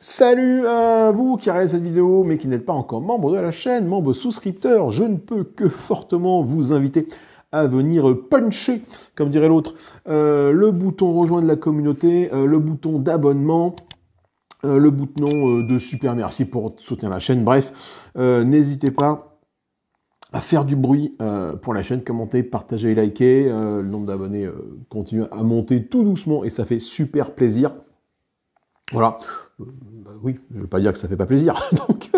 Salut à vous qui regardez cette vidéo mais qui n'êtes pas encore membre de la chaîne, membre souscripteur, je ne peux que fortement vous inviter à venir puncher, comme dirait l'autre, euh, le bouton rejoindre la communauté, euh, le bouton d'abonnement, euh, le bouton de super merci pour soutenir la chaîne. Bref, n'hésitez pas à faire du bruit pour la chaîne, commenter, partager, liker. le nombre d'abonnés continue à monter tout doucement et ça fait super plaisir. Voilà. Euh, bah oui, je ne veux pas dire que ça ne fait pas plaisir. Donc,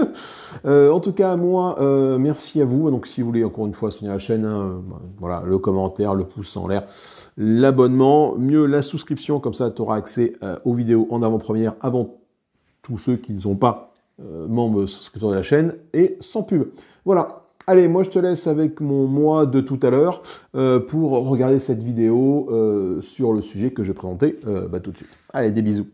euh, en tout cas, moi, euh, merci à vous. Donc, si vous voulez encore une fois soutenir la chaîne, hein, voilà, le commentaire, le pouce en l'air, l'abonnement, mieux la souscription, comme ça, tu auras accès aux vidéos en avant-première avant tous ceux qui ne sont pas membres souscripteurs de la chaîne et sans pub. Voilà. Allez, moi je te laisse avec mon moi de tout à l'heure pour regarder cette vidéo sur le sujet que je présentais bah, tout de suite. Allez, des bisous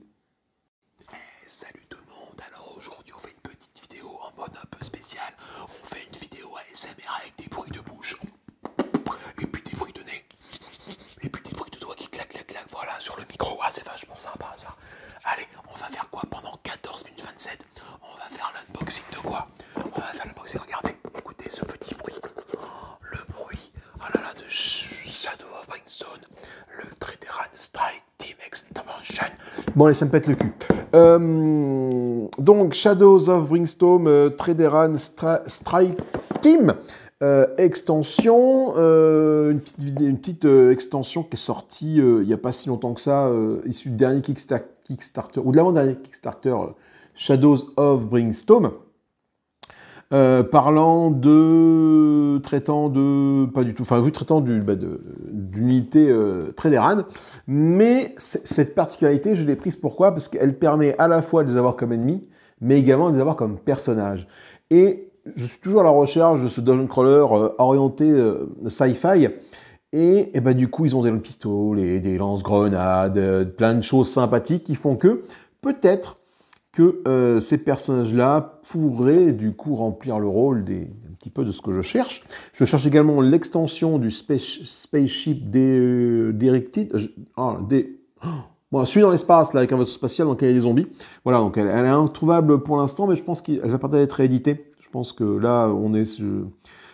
salut tout le monde Alors aujourd'hui on fait une petite vidéo en mode un peu spécial On fait une vidéo ASMR avec des bruits de bouche Et puis des bruits de nez Et puis des bruits de doigts qui claquent, claquent, claquent Voilà sur le micro, ah c'est vachement sympa ça Allez, on va faire quoi pendant 14 minutes 27 On va faire l'unboxing de quoi On va faire l'unboxing, regardez, écoutez ce petit bruit Le bruit, ah là là, de Shadow of Le Triteran Strike Team Extension Bon allez, ça me pète le cul euh, donc, Shadows of Bringstorm, euh, Traderan Strike euh, Team. extension, une petite, extension qui est sortie il n'y a pas si longtemps que ça, issue du dernier Kickstarter, ou de l'avant-dernier Kickstarter, Shadows of Bringstorm. Euh, parlant de traitant de pas du tout, enfin vu traitant du bah, d'unité euh, des mais cette particularité, je l'ai prise pourquoi Parce qu'elle permet à la fois de les avoir comme ennemis, mais également de les avoir comme personnages. Et je suis toujours à la recherche de ce dungeon crawler euh, orienté sci-fi. Et, bah, du coup, ils ont des pistolets, des lance-grenades, plein de choses sympathiques qui font que peut-être que euh, ces personnages-là pourraient du coup remplir le rôle des, un petit peu de ce que je cherche. Je cherche également l'extension du space, spaceship des Euh, ah, des, suis dans l'espace, là, avec un vaisseau spatial dans lequel il y a des zombies. Voilà, donc elle, est introuvable pour l'instant, mais je pense qu'elle va peut-être être rééditée. Je pense que là, on est. Je,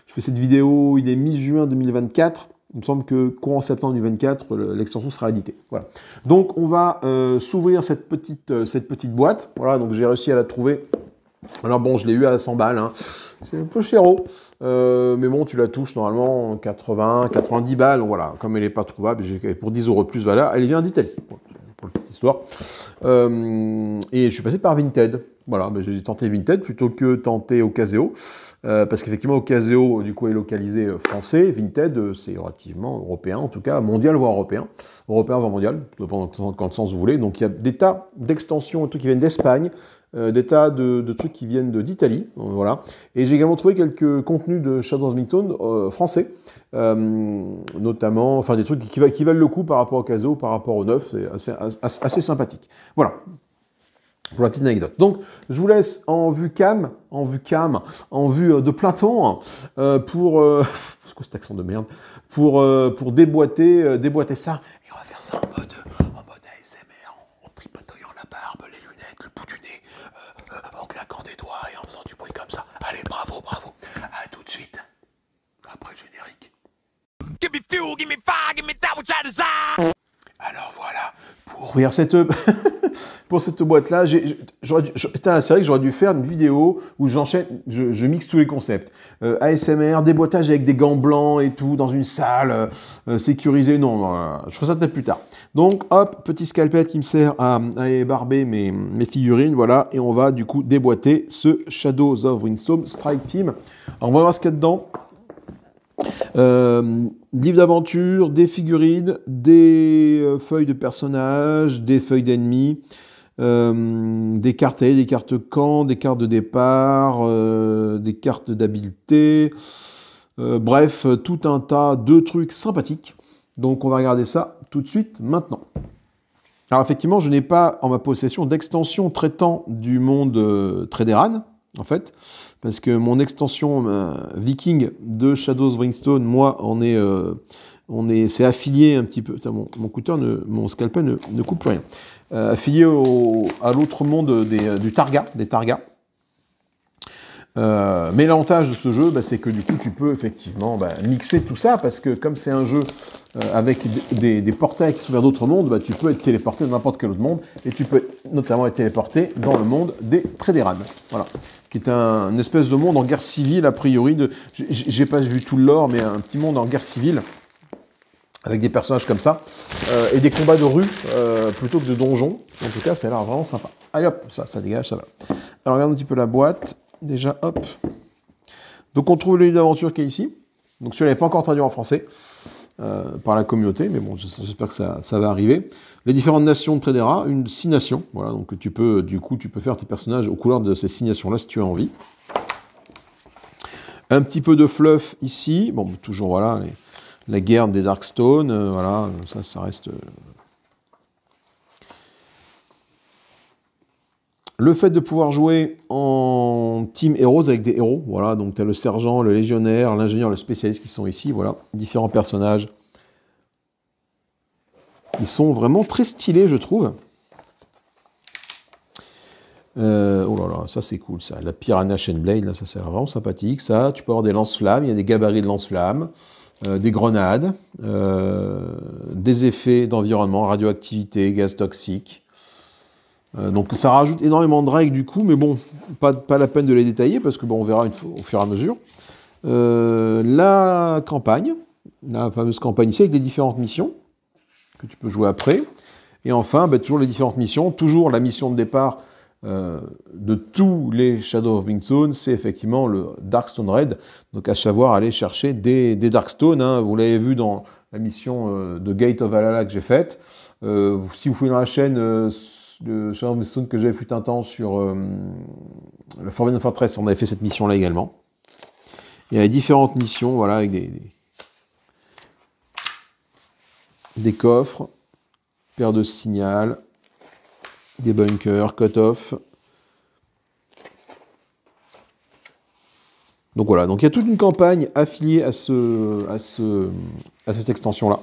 je fais cette vidéo, il est mi-juin 2024. Il me semble que courant septembre du 24, l'extension sera éditée. Voilà. Donc on va euh, s'ouvrir cette petite, euh, cette petite boîte. Voilà, donc j'ai réussi à la trouver. Alors bon, je l'ai eu à 100 balles. Hein. C'est un peu chéro. Oh. Euh, mais bon, tu la touches normalement 80, 90 balles. Voilà, comme elle n'est pas trouvable, pour 10 euros plus, voilà, elle vient d'Italie pour la petite histoire. Euh, et je suis passé par Vinted. Voilà, mais ben, j'ai tenté Vinted plutôt que tenter Ocaseo, euh, parce qu'effectivement Ocaseo du coup est localisé euh, français, Vinted c'est relativement européen, en tout cas mondial voire européen, européen voire mondial, dans le sens vous voulez. Donc il y a des tas d'extensions, tout qui viennent d'Espagne, euh, des tas de, trucs qui viennent d'Italie, voilà. Et j'ai également trouvé quelques contenus de Shadow of euh, français, euh, notamment, enfin des trucs qui, valent le coup par rapport au Caso, par rapport au neuf, c'est assez, sympathique. Voilà. Pour la petite anecdote. Donc, je vous laisse en vue cam, en vue cam, en vue de plein temps, pour... c'est quoi cet accent de merde Pour, pour déboîter, déboîter ça. Et on va faire ça en mode... suite, après le générique. Ah. Alors voilà, Oh, pour cette boîte-là, c'est vrai que j'aurais dû faire une vidéo où j'enchaîne, je, mixe tous les concepts. Euh, ASMR, déboîtage avec des gants blancs et tout, dans une salle, euh, euh, sécurisée, non, je ferai ça peut-être plus tard. Donc, hop, petit scalpel qui me sert à, barber ébarber mes, figurines, voilà, et on va du coup déboîter ce Shadows of Windstorm Strike Team. Alors, on va voir ce qu'il y a dedans. Euh, livre d'aventure, des figurines, des euh, feuilles de personnages, des feuilles d'ennemis, euh, des cartes des cartes camp, des cartes de départ, euh, des cartes d'habileté. bref, tout un tas de trucs sympathiques. Donc on va regarder ça tout de suite maintenant. Alors effectivement, je n'ai pas en ma possession d'extension traitant du monde Traderan, en fait parce que mon extension Viking de Shadows Bringstone, moi, on est, euh, on est, c'est affilié un petit peu. mon, mon ne, mon scalpel ne, ne coupe plus rien. Euh, affilié à l'autre monde des, du targa, des Targa. Euh, mais l'avantage de ce jeu, bah, c'est que du coup, tu peux effectivement bah, mixer tout ça, parce que comme c'est un jeu euh, avec des, des, portails qui sont vers d'autres mondes, bah, tu peux être téléporté dans n'importe quel autre monde, et tu peux notamment être téléporté dans le monde des Trédérades. Voilà. Qui est un espèce de monde en guerre civile, a priori. De, j'ai pas vu tout l'or, mais un petit monde en guerre civile avec des personnages comme ça, euh, et des combats de rue euh, plutôt que de donjons. En tout cas, ça a l'air vraiment sympa. Allez hop, ça, ça dégage, ça va. Alors regarde un petit peu la boîte déjà, hop. Donc on trouve le d'aventure qui est ici. Donc celui-là n'est pas encore traduit en français euh, par la communauté, mais bon, j'espère que ça, va arriver. Les différentes nations de Tradera, une six nations. Voilà, donc tu peux, du coup, tu peux faire tes personnages aux couleurs de ces six nations-là si tu as envie. Un petit peu de fluff ici. Bon, toujours, voilà, la guerre des Darkstones, euh, voilà, ça, ça reste... Euh, Le fait de pouvoir jouer en team héros avec des héros, voilà, donc tu as le sergent, le légionnaire, l'ingénieur, le spécialiste qui sont ici, voilà, différents personnages. Ils sont vraiment très stylés, je trouve. Euh, oh là là, ça c'est cool ça. La Piranha Chainblade, là, ça c'est vraiment sympathique. Ça, tu peux avoir des lance-flammes, il y a des gabarits de lance-flammes, euh, des grenades, euh, des effets d'environnement, radioactivité, gaz toxique. Euh, donc ça rajoute énormément de règles du coup, mais bon, pas, pas la peine de les détailler parce que bon, on verra au fur et à mesure. Euh, la campagne, la fameuse campagne ici avec les différentes missions que tu peux jouer après. Et enfin, ben, toujours les différentes missions, toujours la mission de départ euh, de tous les Shadow of Zone, c'est effectivement le Darkstone Raid. Donc à savoir aller chercher des, des Darkstone. Hein. Vous l'avez vu dans la mission de Gate of Alala que j'ai faite. si vous fouillez dans la chaîne de que j'avais fait un temps sur euh, la Forbidden Fortress. On avait fait cette mission-là également. Il y avait différentes missions, voilà, avec des, des, coffres, paire de signal, des bunkers, cut-off. Donc voilà, donc il y a toute une campagne affiliée à, ce, à, ce, à cette extension-là.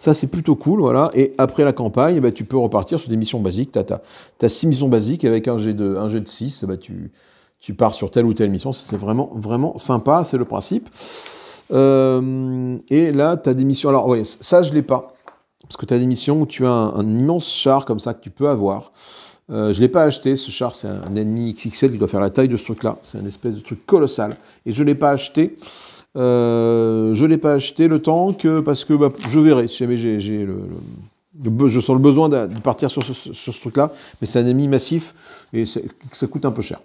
Ça, c'est plutôt cool, voilà. Et après la campagne, eh ben, tu peux repartir sur des missions basiques. Tu as, six 6 missions basiques avec un jet de, un jet de 6, eh ben, tu, tu pars sur telle ou telle mission. c'est vraiment, vraiment sympa, c'est le principe. Euh, et là, tu as des missions. Alors, ça, je l'ai pas. Parce que tu as des missions où tu as un, immense char comme ça que tu peux avoir. Euh, je ne l'ai pas acheté, ce char, c'est un, ennemi XXL qui doit faire la taille de ce truc-là. C'est un espèce de truc colossal. Et je ne l'ai pas acheté euh, je ne l'ai pas acheté le temps euh, parce que bah, je verrai si jamais j'ai le, je sens le besoin de, partir sur ce, ce truc-là, mais c'est un ami massif et ça coûte un peu cher.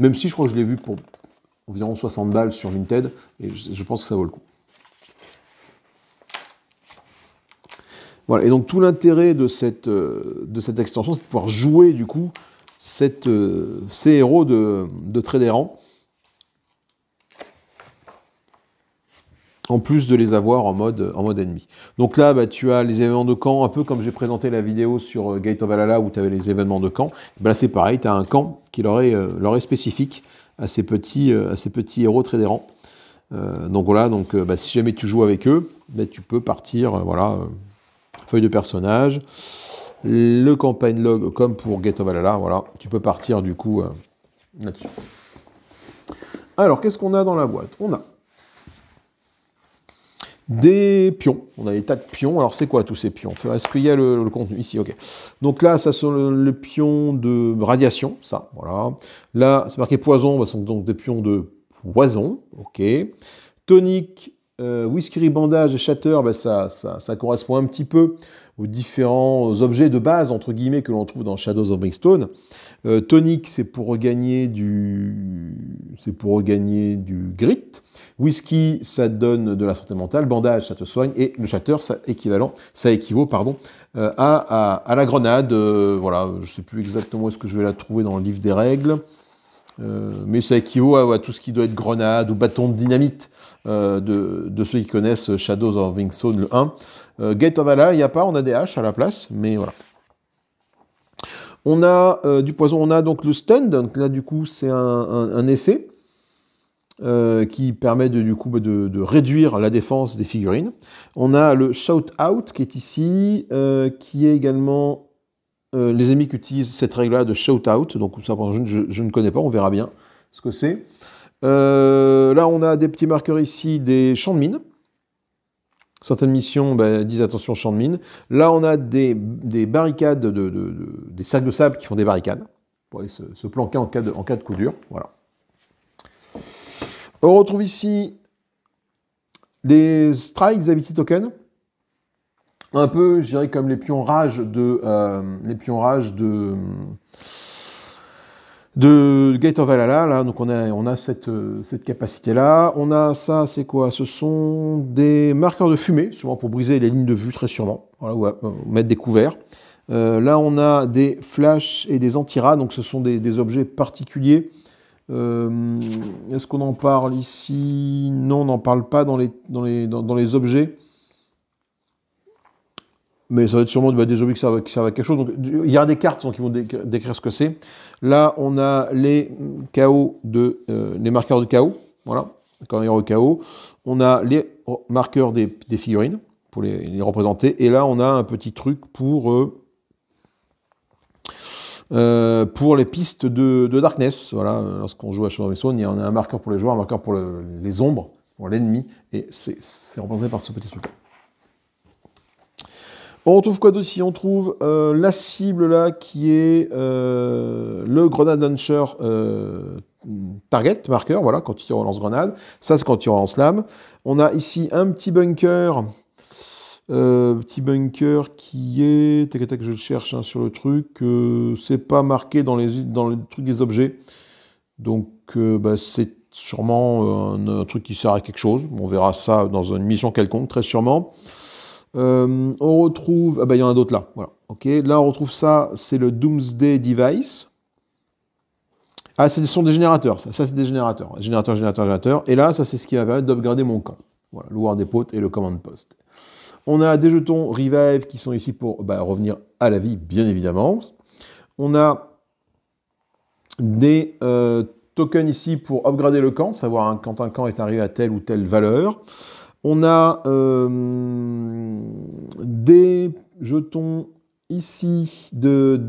Même si je crois que je l'ai vu pour environ 60 balles sur Vinted, et je, pense que ça vaut le coup. Voilà, et donc tout l'intérêt de cette, euh, de cette extension, c'est de pouvoir jouer du coup cette, ces héros de, de rangs. en plus de les avoir en mode, en mode ennemi. Donc là, bah, tu as les événements de camp, un peu comme j'ai présenté la vidéo sur euh, Gate of Valhalla où tu avais les événements de camp. Bah c'est pareil, tu as un camp qui euh, leur est, spécifique à ces petits, euh, à ces petits héros très Euh, donc voilà, donc, bah, si jamais tu joues avec eux, bah, tu peux partir, voilà, feuille de personnage, le campagne log, comme pour Gate of Valhalla, voilà, tu peux partir du coup là-dessus. Alors, qu'est-ce qu'on a dans la boîte On a des pions. On a des tas de pions. Alors, c'est quoi tous ces pions Est-ce qu'il y a le, contenu Ici, ok. Donc là, ça, sont les pions de radiation, ça, voilà. Là, c'est marqué poison, bah, ce sont donc des pions de poison, ok. Tonique, euh, whisky, bandage et shatter, bah, ça, ça, correspond un petit peu aux différents objets de base, entre guillemets, que l'on trouve dans Shadows of Brickstone. Euh, tonique, c'est pour regagner du... c'est pour regagner du grit. Whisky, ça donne de la santé mentale. Bandage, ça te soigne. Et le shatter, ça, équivalent, ça équivaut pardon, euh, à, à, la grenade. Euh, voilà, je ne sais plus exactement où est-ce que je vais la trouver dans le livre des règles. Euh, mais ça équivaut à, tout ce qui doit être grenade ou bâton de dynamite de, ceux qui connaissent Shadows of Wingstone, le 1. Gate of Allah, il n'y a pas, on a des haches à la place, mais voilà. On a du poison, on a donc le stun, donc là du coup c'est un, effet. Euh, qui permet de, du coup bah, de, réduire la défense des figurines. On a le Shout Out qui est ici, euh, qui est également... Euh, les amis qui utilisent cette règle-là de Shout Out, donc ça je, ne connais pas, on verra bien ce que c'est. là on a des petits marqueurs ici, des champs de mines. Certaines missions bah, disent attention champs de mines. Là on a des, barricades, de, des sacs de sable qui font des barricades pour aller se, planquer en en cas de coup dur. Voilà. On retrouve ici les strikes Ability Token. Un peu, je dirais, comme les pions rage de. Euh, les pions rage de. De Gate of Alala, là, donc on a, on a cette, euh, cette capacité-là. On a ça, c'est quoi Ce sont des marqueurs de fumée, souvent pour briser les lignes de vue, très sûrement. Voilà, euh, mettre des couverts. là, on a des flashs et des antiras, donc ce sont des objets particuliers euh, est-ce qu'on en parle ici Non, on n'en parle pas dans les, dans les, dans, les objets. Mais ça va être sûrement bah, des objets qui servent, à quelque chose. il y a des cartes qui vont décrire ce que c'est. Là, on a les chaos de, euh, les marqueurs de chaos. Voilà, quand il y chaos. On a les marqueurs des, figurines pour les, représenter. Et là, on a un petit truc pour euh, euh, pour les pistes de, Darkness. Voilà, lorsqu'on joue à Shadow of Stone, il y en a un marqueur pour les joueurs, un marqueur pour les ombres, pour l'ennemi, et c'est, représenté par ce petit truc. On trouve quoi d'aussi On trouve euh, la cible là qui est euh, le grenade launcher target, marqueur, voilà, quand il relance grenade. Ça, c'est quand il relance lame. On a ici un petit bunker euh, petit bunker qui est, tac tac, je le cherche hein, sur le truc, euh, c'est pas marqué dans, les, dans le des objets. Donc euh, bah, c'est sûrement un, truc qui sert à quelque chose. On verra ça dans une mission quelconque, très sûrement. on retrouve, ah bah il y en a d'autres là, voilà. Ok, là on retrouve ça, c'est le Doomsday Device. Ah, ce sont des générateurs, ça, c'est des générateurs. Générateur, générateur, générateur. Et là, ça c'est ce qui va permettre d'upgrader mon camp. Voilà, war des et le command post. On a des jetons Revive qui sont ici pour bah, revenir à la vie, bien évidemment. On a des euh, tokens ici pour upgrader le camp, savoir hein, quand un camp est arrivé à telle ou telle valeur. On a euh, des jetons ici de,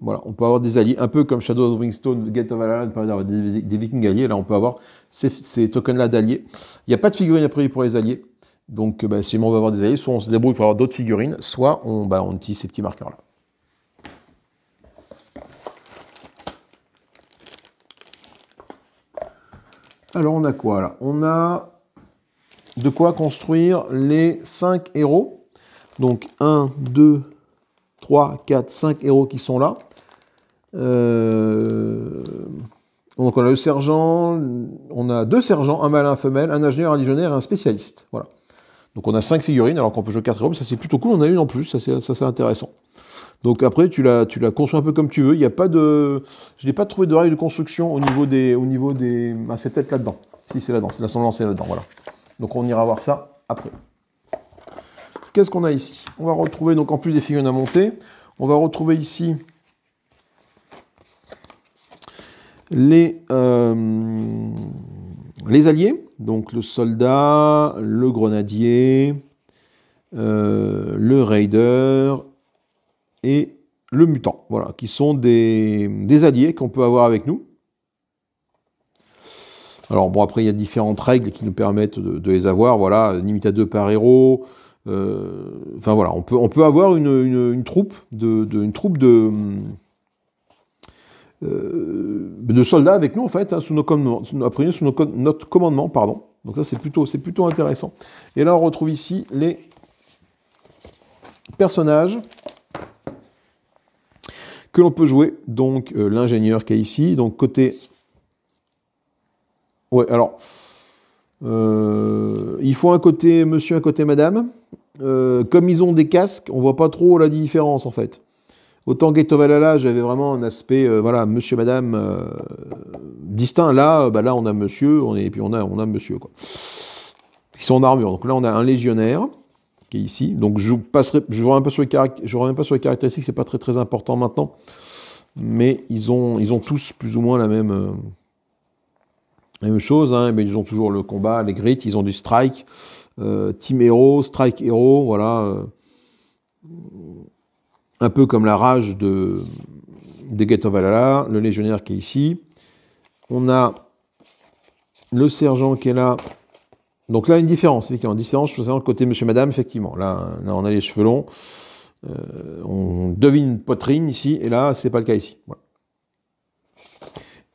Voilà, on peut avoir des alliés, un peu comme Shadow of Ringstone, Gate of Valhalla, des, vikings alliés. Là, on peut avoir ces, tokens-là d'alliés. Il n'y a pas de figurine à priori pour les alliés. Donc, euh, bah, si on veut avoir des alliés, soit on se débrouille pour avoir d'autres figurines, soit on, bah, on utilise ces petits marqueurs-là. Alors, on a quoi là On a de quoi construire les 5 héros. Donc 1, 2, 3, 4, 5 héros qui sont là. Euh, donc on a le sergent, on a deux sergents, un malin, un femelle, un ingénieur, un légionnaire et un spécialiste. Voilà. Donc on a 5 figurines alors qu'on peut jouer 4 héros, ça c'est plutôt cool, on a une en plus, ça c'est intéressant. Donc après tu la, tu la construis un peu comme tu veux, il n'y a pas de... Je n'ai pas trouvé de règles de construction au niveau des... Au niveau des ah, c'est peut-être là-dedans. Si c'est là-dedans, c'est la lancer là-dedans, voilà. Donc on ira voir ça après. Qu'est-ce qu'on a ici On va retrouver, donc en plus des figurines à monter, on va retrouver ici les, euh, les alliés. Donc le soldat, le grenadier, euh, le raider et le mutant, voilà, qui sont des, alliés qu'on peut avoir avec nous. Alors bon, après, il y a différentes règles qui nous permettent de, les avoir, voilà, limite à deux par héros. Euh, enfin voilà, on peut, on peut avoir une, troupe une troupe de euh, de soldats avec nous, en fait, hein, sous, nos sous notre commandement. Pardon. Donc ça, c'est plutôt, c'est plutôt intéressant. Et là, on retrouve ici les personnages que l'on peut jouer. Donc euh, l'ingénieur qui est ici. Donc côté... Ouais, alors... Euh, il faut un côté monsieur, un côté madame. comme ils ont des casques, on voit pas trop la différence en fait. Autant Ghetto Valhalla, j'avais vraiment un aspect, euh, voilà, monsieur, madame, euh, distinct. Là, euh, bah là, on a monsieur, on est, et puis on a, on a monsieur, quoi. Ils sont en armure. Donc là, on a un légionnaire, qui est ici. Donc je passerai, je reviens pas sur les, je reviens pas sur les caractéristiques, c'est pas très très important maintenant. Mais ils ont, ils ont tous plus ou moins la même, même chose. Hein. ils ont toujours le combat, les grits, ils ont du strike, team hero, strike hero, voilà un peu comme la rage de, de Valhalla, le légionnaire qui est ici. On a le sergent qui est là. Donc là, une différence, effectivement, une différence sur le côté monsieur, madame, effectivement. Là, on a les cheveux longs, euh, on devine une poitrine ici, et là, c'est pas le cas ici.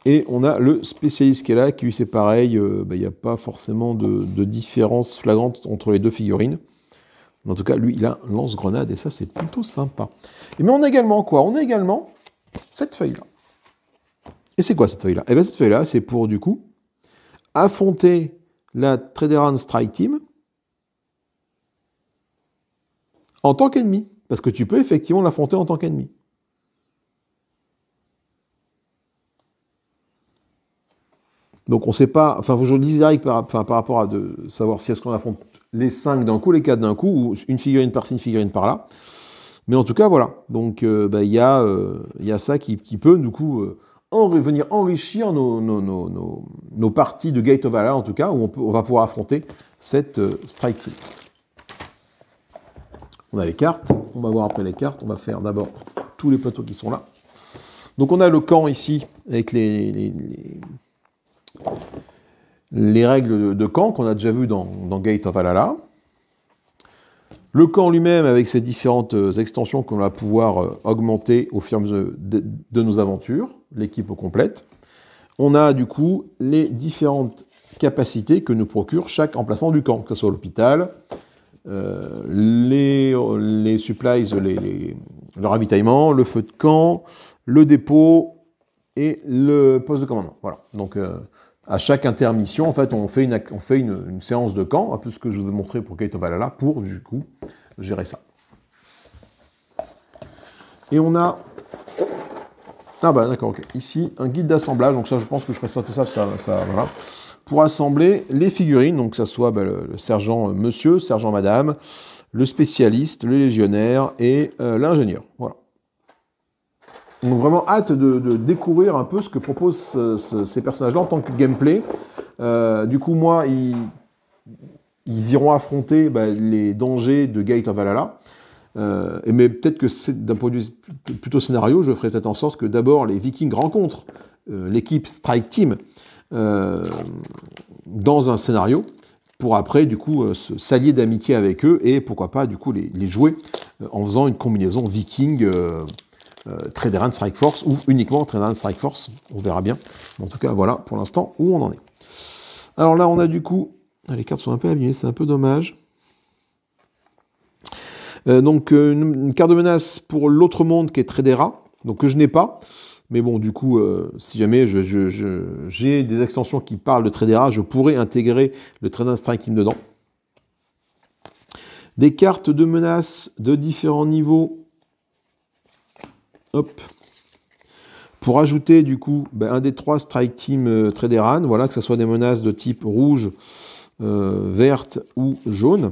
Et on a le spécialiste qui est là, qui lui c'est pareil, euh, bah, il n'y a pas forcément de différence flagrante entre les deux figurines. En tout cas, lui, il a un lance-grenade et ça, c'est plutôt sympa. mais on a également quoi On a également cette feuille-là. Et c'est quoi cette feuille-là Eh bien, cette feuille-là, c'est pour, du coup, affronter la Traderan Strike Team en tant qu'ennemi. Parce que tu peux effectivement l'affronter en tant qu'ennemi. Donc on ne sait pas, enfin, je dis direct par, par rapport à savoir si est-ce qu'on affronte les cinq d'un coup, les quatre d'un coup, ou une figurine par-ci, une figurine par-là. Mais en tout cas, voilà. Donc, euh, bah, euh, il y, a ça qui, peut, du coup, euh, venir enrichir nos, nos, parties de Gate of Valhalla, en tout cas, où on, va pouvoir affronter cette Strike Team. On a les cartes. On va voir après les cartes. On va faire d'abord tous les plateaux qui sont là. Donc, on a le camp ici, avec les les règles de camp qu'on a déjà vues dans, Gate of Alala. Le camp lui-même, avec ses différentes euh, extensions qu'on va pouvoir euh, augmenter au fur et à mesure de, nos aventures, l'équipe complète. On a du coup les différentes capacités que nous procure chaque emplacement du camp, que ce soit l'hôpital, euh, les, supplies, les, le ravitaillement, le feu de camp, le dépôt et le poste de commandement. Voilà. Donc, à chaque intermission, en fait, on fait une, fait une, séance de camp, un peu ce que je vous ai montré pour Kate Valala, pour du coup gérer ça. Et on a. Ah ben, d'accord, ok. Ici, un guide d'assemblage. Donc ça, je pense que je ferai sortir ça, ça, ça voilà. Pour assembler les figurines, donc que ça soit bah, le, sergent euh, monsieur, sergent madame, le spécialiste, le légionnaire et euh, l'ingénieur. Voilà. Donc vraiment hâte de, découvrir un peu ce que proposent euh, ces personnages-là en tant que gameplay. Euh, du coup, moi, ils, iront affronter bah, les dangers de Gate of Valhalla. Euh, mais peut-être que c'est d'un point de vue plutôt scénario, je ferai peut-être en sorte que d'abord les Vikings rencontrent l'équipe Strike Team dans un scénario pour après du coup s'allier d'amitié avec eux et pourquoi pas du coup les, les jouer en faisant une combinaison Viking euh, trader and Strike Force ou uniquement Trader and Strike Force. On verra bien. En tout cas, voilà pour l'instant où on en est. Alors là, on a du coup. Ah, les cartes sont un peu abîmées, c'est un peu dommage. Euh, donc euh, une, carte de menace pour l'autre monde qui est Tradera, donc que je n'ai pas. Mais bon, du coup, si jamais j'ai des extensions qui parlent de Tradera, je pourrais intégrer le Trader Strike dedans. Des cartes de menace de différents niveaux Hop. Pour ajouter du coup ben, un des trois strike team euh, Traderan, voilà, que ce soit des menaces de type rouge, euh, verte ou jaune.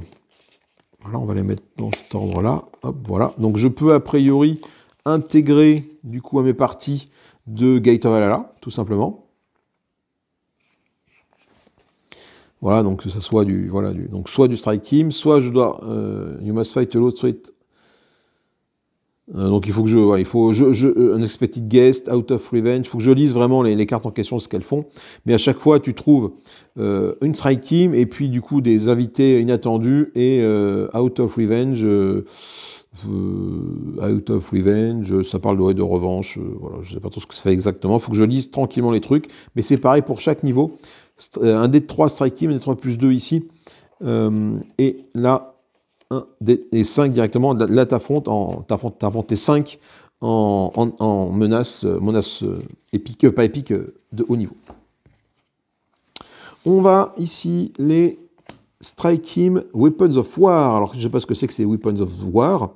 Voilà, on va les mettre dans cet ordre-là. Hop, voilà. Donc je peux a priori intégrer du coup à mes parties de Gator Alala, tout simplement. Voilà, donc que ça soit du, voilà, du, donc soit du strike team, soit je dois, euh, you must fight a low street euh, donc il faut que je, il faut, je, je, euh, guest, out of revenge, il faut que je lise vraiment les, cartes en question, ce qu'elles font. Mais à chaque fois, tu trouves euh, une strike team et puis du coup des invités inattendus et out of revenge. out of revenge, ça parle de, de revanche, voilà, je ne sais pas trop ce que ça fait exactement, il faut que je lise tranquillement les trucs, mais c'est pareil pour chaque niveau, un d de 3 strike team, un d 3 plus 2 ici, et là, 1 et 5 directement. Là, t'affrontes, t'affrontes, tes 5 en, en, en menace, euh, menace euh, épique, euh, pas épique, de haut niveau. On va ici les Striking Weapons of War. Alors, je ne sais pas ce que c'est que ces Weapons of War.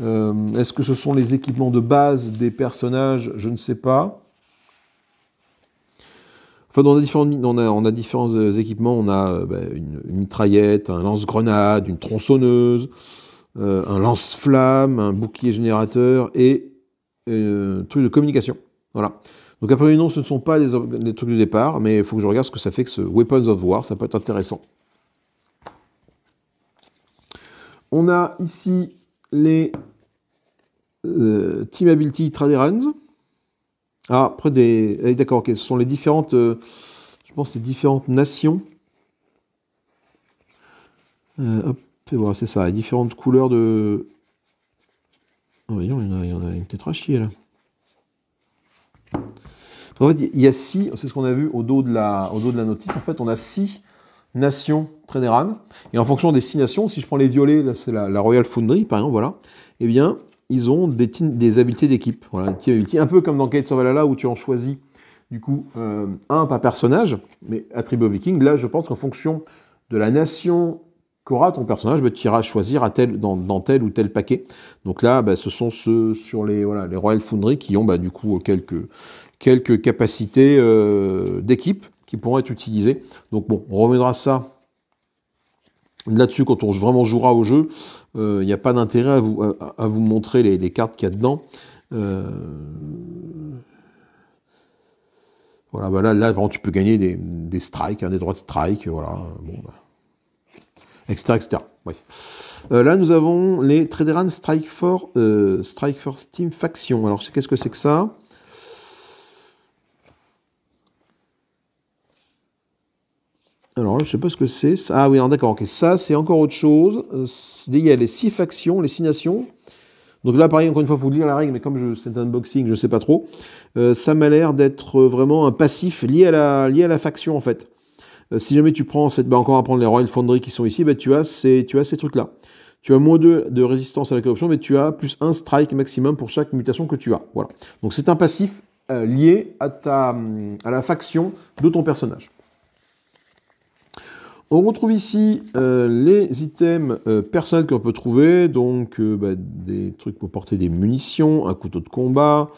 Est-ce que ce sont les équipements de base des personnages Je ne sais pas on a différents, euh, équipements. On a euh, ben, une, mitraillette, un lance-grenade, une tronçonneuse, euh, un lance-flamme, un bouclier générateur et un truc de communication. Voilà. Donc après, non, ce ne sont pas des, trucs de départ, mais il faut que je regarde ce que ça fait que ce Weapons of War, ça peut être intéressant. On a ici les Team Ability Traderans. Ah, après des. Eh, d'accord, ok. Ce sont les différentes. Euh, je pense les différentes nations. Euh, hop, voilà, c'est ça. Les différentes couleurs de. Oh, il y en a, une tête chier là. En fait, il y a six, c'est ce qu'on a vu au dos, de la, au dos de la notice, en fait, on a six nations Trénéranes. Et en fonction des six nations, si je prends les violets, là c'est la, la, Royal Foundry, par exemple, voilà, eh bien, ils ont des, habiletés d'équipe. Voilà, un peu comme dans Kate Valhalla où tu en choisis du coup euh, un par personnage, mais attribué au viking. Là, je pense qu'en fonction de la nation qu'aura ton personnage, bah, tu iras choisir dans, tel ou tel paquet. Donc là, bah, ce sont ceux sur les, voilà, les Royal Foundry qui ont bah, du coup quelques, quelques capacités euh, d'équipe qui pourront être utilisées. Donc bon, on reviendra ça là-dessus, quand on vraiment jouera au jeu, il euh, n'y a pas d'intérêt à vous, à, vous, montrer les, cartes qu'il y a dedans. Euh, voilà, bah là, là, tu peux gagner des, strikes, hein, des droits de strike, voilà, bon, bah. etc., euh, là, nous avons les Traderan Strike for, Strike for Steam Faction. Alors, qu'est-ce que c'est que ça Alors là, je ne sais pas ce que c'est. Ah oui, d'accord, Ça, c'est encore autre chose. Euh, il y a les six factions, les six nations. Donc là, pareil, encore une fois, il faut lire la règle, mais comme c'est un unboxing, je ne sais pas trop. Euh, ça m'a l'air d'être vraiment un passif lié à la, lié à la faction, en fait. Euh, si jamais tu prends cette, bah, encore à prendre les Royal Foundry qui sont ici, bah, tu as ces, tu as ces trucs-là. Tu as moins de résistance à la corruption, mais tu as plus un strike maximum pour chaque mutation que tu as. Voilà. Donc c'est un passif lié à, ta, à la faction de ton personnage. On retrouve ici euh, les items euh, personnels qu'on peut trouver, donc euh, bah, des trucs pour porter des munitions, un couteau de combat,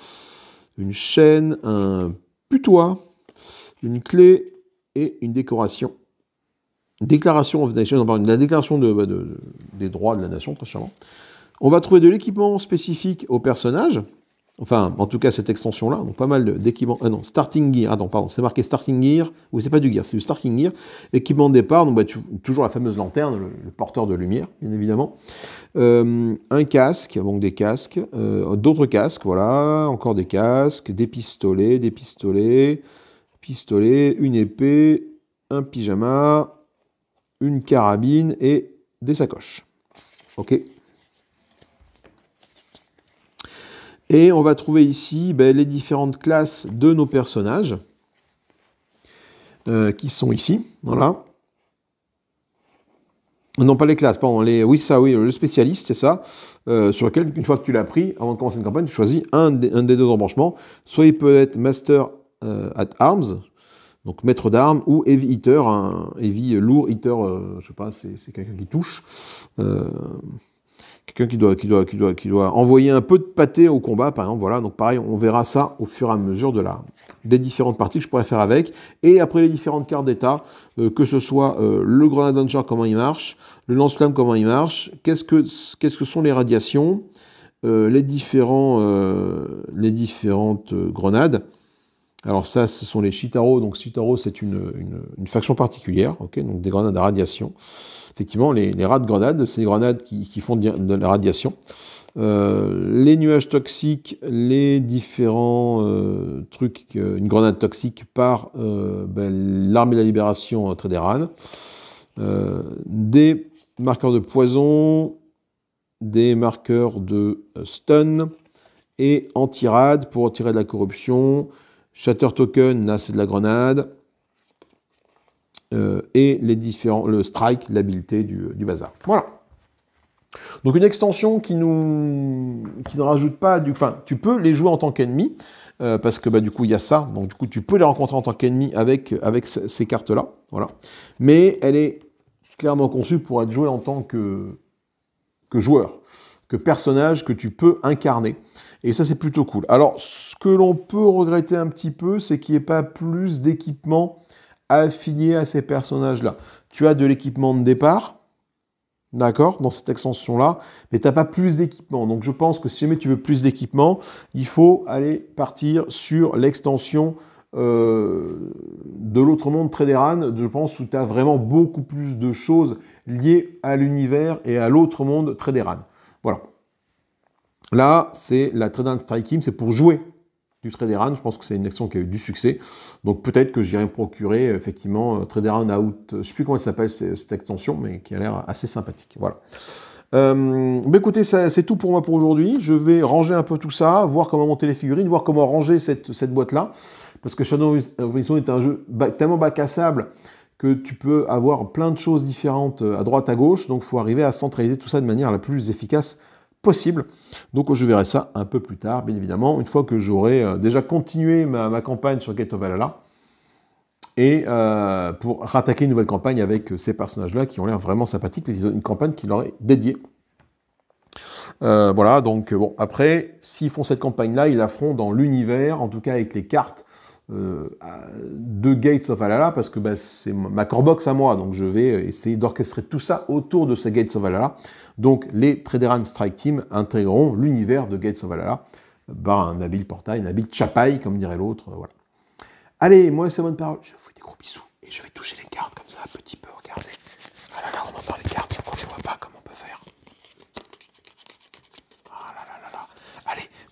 une chaîne, un putois, une clé et une décoration. déclaration of Nation, la déclaration bah, de, des droits de la nation, très sûrement. On va trouver de l'équipement spécifique au personnage, Enfin, en tout cas, cette extension-là, donc pas mal d'équipements. Ah non, starting gear. Ah non, pardon, c'est marqué starting gear. Oui, c'est pas du gear, c'est du starting gear. Équipement de départ, donc bah, toujours la fameuse lanterne, le, porteur de lumière, bien évidemment. Euh, un casque, donc des casques. Euh, d'autres casques, voilà. Encore des casques, des pistolets, des pistolets, pistolets, une épée, un pyjama, une carabine et des sacoches. Ok Et on va trouver ici ben, les différentes classes de nos personnages euh, qui sont ici. Voilà. Non, pas les classes, pardon, les, oui, ça, oui, le spécialiste, c'est ça, euh, sur lequel, une fois que tu l'as pris, avant de commencer une campagne, tu choisis un des, deux embranchements. Soit il peut être Master euh, at Arms, donc maître d'armes, ou Heavy Hitter, un Heavy lourd Hitter, je sais pas, c'est quelqu'un qui touche quelqu'un qui doit, qui, doit, envoyer un peu de pâté au combat, par exemple. Voilà, donc pareil, on verra ça au fur et à mesure de la, des différentes parties que je pourrais faire avec. Et après les différentes cartes d'état, euh, que ce soit euh, le grenade launcher, comment il marche, le lance-flamme, comment il marche, qu'est-ce que, que sont les radiations, euh, les, différents, les différentes grenades. Alors ça, ce sont les Chitaro. Donc Chitaro, c'est une, faction particulière, donc des grenades à radiation. Effectivement, les, les rats de grenades, c'est les grenades qui, font de la radiation. Euh, les nuages toxiques, les différents euh, trucs, une grenade toxique par euh, ben, l'armée de la libération Trédéran. des marqueurs de poison, des marqueurs de stun et anti-rad pour retirer de la corruption, Shatter token, là c'est de la grenade. Euh, et les différents, le strike, l'habilité du, bazar. Voilà. Donc une extension qui, nous, qui ne rajoute pas du... Enfin, tu peux les jouer en tant qu'ennemi, euh, parce que bah, du coup il y a ça, donc du coup tu peux les rencontrer en tant qu'ennemi avec, avec ces cartes-là, voilà. Mais elle est clairement conçue pour être jouée en tant que, que joueur, que personnage que tu peux incarner. Et ça, c'est plutôt cool. Alors, ce que l'on peut regretter un petit peu, c'est qu'il n'y ait pas plus d'équipement affilié à ces personnages-là. Tu as de l'équipement de départ, D'accord Dans cette extension-là. Mais tu n'as pas plus d'équipement. Donc je pense que si jamais tu veux plus d'équipement, il faut aller partir sur l'extension euh, de l'autre monde Traderan, je pense, où tu as vraiment beaucoup plus de choses liées à l'univers et à l'autre monde Traderan. Voilà. Là, c'est la trade and striking, c'est pour jouer du trader run. Je pense que c'est une action qui a eu du succès. Donc peut-être que j'irai procurer effectivement euh, trader run out. Je ne sais plus comment elle s'appelle cette extension, mais qui a l'air assez sympathique. Voilà. Euh, bah, écoutez, c'est tout pour moi pour aujourd'hui. Je vais ranger un peu tout ça, voir comment monter les figurines, voir comment ranger cette, boîte-là. Parce que Shadow Horizon est un jeu tellement bac que tu peux avoir plein de choses différentes euh, à droite, à gauche. Donc, il faut arriver à centraliser tout ça de manière la plus efficace possible. Donc je verrai ça un peu plus tard, bien évidemment, une fois que j'aurai euh, déjà continué ma, campagne sur Gate of Valhalla, et euh, pour rattaquer une nouvelle campagne avec euh, ces personnages-là qui ont l'air vraiment sympathiques, mais ils ont une campagne qui leur est dédiée. voilà, donc bon, après, s'ils font cette campagne-là, ils la feront dans l'univers, en tout cas avec les cartes euh, de Gates of Alala parce que ben, c'est ma core box à moi, donc je vais euh, essayer d'orchestrer tout ça autour de ces Gates of Alala. Donc les Traderan Strike Team intégreront l'univers de Gates of Alala par ben, un habile portail, un habile chapaille, comme dirait l'autre. Euh, voilà. Allez, moi c'est bonne parole, je vous fais des gros bisous et je vais toucher les cartes comme ça, un petit peu, regardez. Ah là on entend les cartes, on pas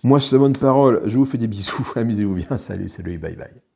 Moi, c'est la bonne parole, je vous fais des bisous, amusez-vous bien, salut, salut bye bye.